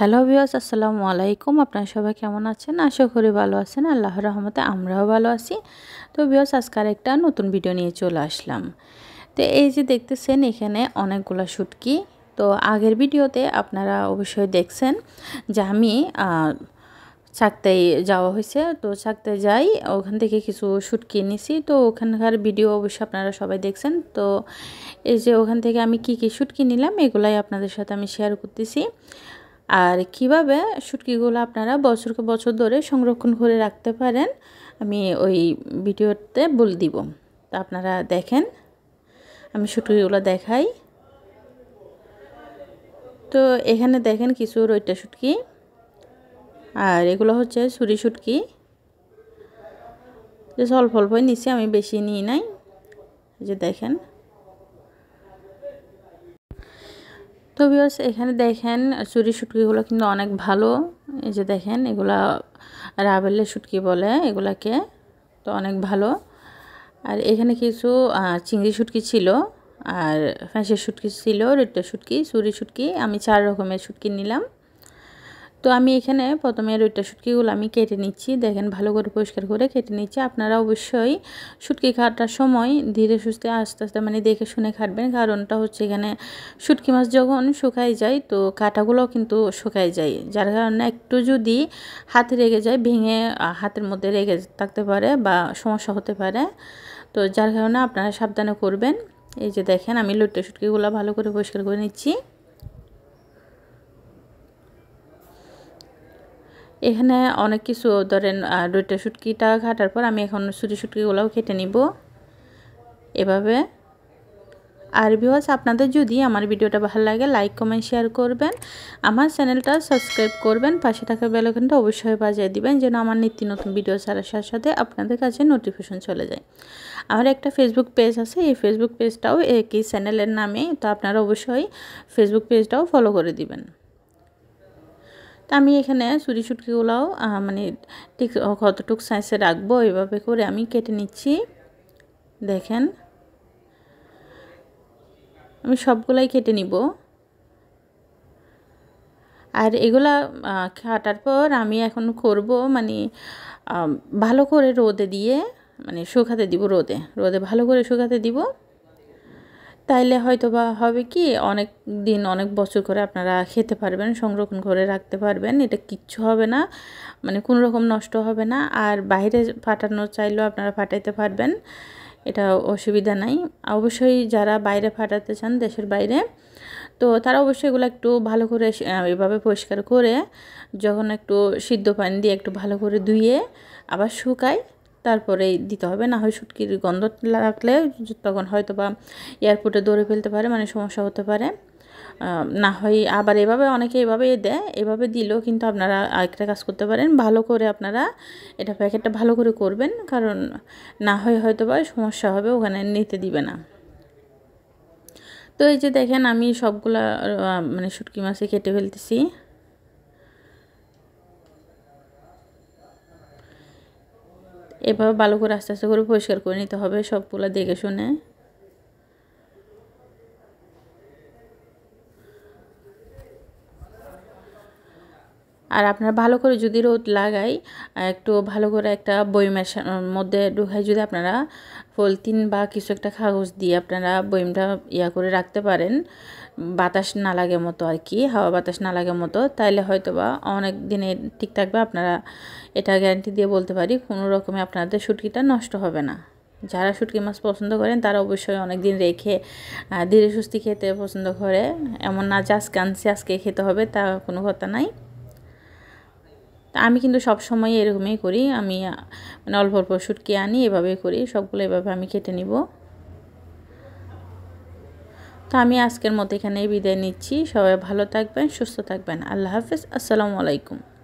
hello ভিওস আসসালামু আলাইকুম আপনারা সবাই কেমন আছেন আশা করি ভালো আছেন আল্লাহর রহমতে আমরাও ভালো আছি তো ভিওস আজকাল একটা নতুন ভিডিও নিয়ে চলে আসলাম তো এই যে দেখতেছেন এখানে অনেকগুলো শুটকি তো আগের ভিডিওতে আপনারা অবশ্যই দেখছেন যে আমি চাকতাই যাওয়া হয়েছে তো চাকতে যাই ওখান থেকে কিছু শ্যুট কিনেছি তো ওখানকার ভিডিও অবশ্যই আপনারা সবাই দেখছেন তো এই যে ওখান থেকে আমি কি কি শ্যুট নিলাম এগুলাই আপনাদের সাথে আমি শেয়ার করতেছি আর কিভাবে শুটকিগুলো আপনারা বছরকে বছর ধরে সংরক্ষণ করে রাখতে পারেন আমি ওই ভিডিওতে বলে দিব তা আপনারা দেখেন আমি শুটকিগুলো দেখাই তো এখানে দেখেন কিছু রইটা শুটকি আর এগুলো হচ্ছে ছুরি শুটকি যে অল্প অল্পই নিচে আমি বেশি নিই নাই যে দেখেন তো বিয়স এখানে দেখেন চুরি শুটকিগুলো কিন্তু অনেক ভালো এই যে দেখেন এগুলা রাবেলের শুটকি বলে এগুলাকে তো অনেক ভালো আর এখানে কিছু চিংড়ি শুটকি ছিল আর ফ্যাঁসের সুটকি ছিল রেটটা শুটকি চুরি শুটকি আমি চার রকমের সুটকি নিলাম তো আমি এখানে প্রথমে রুইটা শুটকিগুলো আমি কেটে নিচ্ছি দেখেন ভালো করে পরিষ্কার করে কেটে নিচ্ছি আপনারা অবশ্যই শুটকি কাটার সময় ধীরে সুস্থে আস্তে আস্তে মানে দেখে শুনে খাটবেন কারণটা হচ্ছে এখানে শুটকি মাছ যখন শুকায় যায় তো কাটাগুলো কিন্তু শুকায় যায় যার কারণে একটু যদি হাতে রেগে যায় ভেঙে হাতের মধ্যে রেগে থাকতে পারে বা সমস্যা হতে পারে তো যার কারণে আপনারা সাবধানে করবেন এই যে দেখেন আমি লুটে শুটকিগুলো ভালো করে পরিষ্কার করে নিচ্ছি এখানে অনেক কিছু ধরেন দুইটা শুটকিটা কাটার পর আমি এখন সুটি শুটকিগুলোও কেটে নিব এভাবে আর ভিউয়ার্স আপনাদের যদি আমার ভিডিওটা ভালো লাগে লাইক কমেন্ট শেয়ার করবেন আমার চ্যানেলটা সাবস্ক্রাইব করবেন পাশে থাকা বেলকেনটা অবশ্যই বাজিয়ে দিবেন যেন আমার নিত্য নতুন ভিডিও ছাড়ার সাথে সাথে আপনাদের কাছে নোটিফিকেশন চলে যায় আমার একটা ফেসবুক পেজ আছে এই ফেসবুক পেজটাও একই চ্যানেলের নামে তো আপনারা অবশ্যই ফেসবুক পেজটাও ফলো করে দিবেন তো আমি এখানে চুরি সুটকিগুলোও মানে ঠিক কতটুক সাইজে রাখবো এভাবে করে আমি কেটে নিচ্ছি দেখেন আমি সবগুলাই কেটে নিব আর এগুলা কাটার পর আমি এখন করব মানে ভালো করে রোদে দিয়ে মানে শুকাতে দিব রোদে রোদে ভালো করে শুকাতে দিব তাইলে হয়তো বা হবে কি অনেক দিন অনেক বছর করে আপনারা খেতে পারবেন সংরক্ষণ করে রাখতে পারবেন এটা কিচ্ছু হবে না মানে কোনো রকম নষ্ট হবে না আর বাইরে ফাটানো চাইলেও আপনারা ফাটাইতে পারবেন এটা অসুবিধা নাই অবশ্যই যারা বাইরে ফাটাতে চান দেশের বাইরে তো তারা অবশ্যই এগুলো একটু ভালো করে এভাবে পরিষ্কার করে যখন একটু সিদ্ধ পানি দিয়ে একটু ভালো করে ধুয়ে আবার শুকায় তারপরে দিতে হবে না হয় শুটকির গন্ধ লাগলে তখন হয়তো বা এয়ারপোর্টে দৌড়ে ফেলতে পারে মানে সমস্যা হতে পারে না হয় আবার এভাবে অনেকে এভাবে দেয় এভাবে দিলেও কিন্তু আপনারা আরেকটা কাজ করতে পারেন ভালো করে আপনারা এটা প্যাকেটটা ভালো করে করবেন কারণ না হয় হয়তো বা সমস্যা হবে ওখানে নিতে দিবে না তো এই যে দেখেন আমি সবগুলা মানে শুটকি মাছে কেটে ফেলতেছি এভাবে ভালো করে আস্তে আস্তে করে পরিষ্কার করে নিতে হবে সবগুলো দেখে শুনে আর আপনার ভালো করে যদি রোদ লাগাই একটু ভালো করে একটা বই মেশা মধ্যে ঢুকাই যদি আপনারা পলিথিন বা কিছু একটা কাগজ দিয়ে আপনারা বইমটা ইয়া করে রাখতে পারেন বাতাস না লাগে মতো আর কি হাওয়া বাতাস না লাগে মতো তাইলে হয়তো বা অনেক দিনে ঠিক থাকবে আপনারা এটা গ্যারান্টি দিয়ে বলতে পারি কোনো রকমে আপনাদের সুটকিটা নষ্ট হবে না যারা শুটকি মাছ পছন্দ করেন তারা অবশ্যই অনেক দিন রেখে ধীরে সুস্থি খেতে পছন্দ করে এমন না যে আজকে আনছি আজকে খেতে হবে তা কোনো কথা নাই তা আমি কিন্তু সব সময় এরকমই করি আমি মানে অল্প অল্প শুটকি আনি এভাবে করি সবগুলো এভাবে আমি কেটে নিব তো আমি আজকের মতো এখানেই বিদায় নিচ্ছি সবাই ভালো থাকবেন সুস্থ থাকবেন আল্লাহ হাফিজ আসসালামু আলাইকুম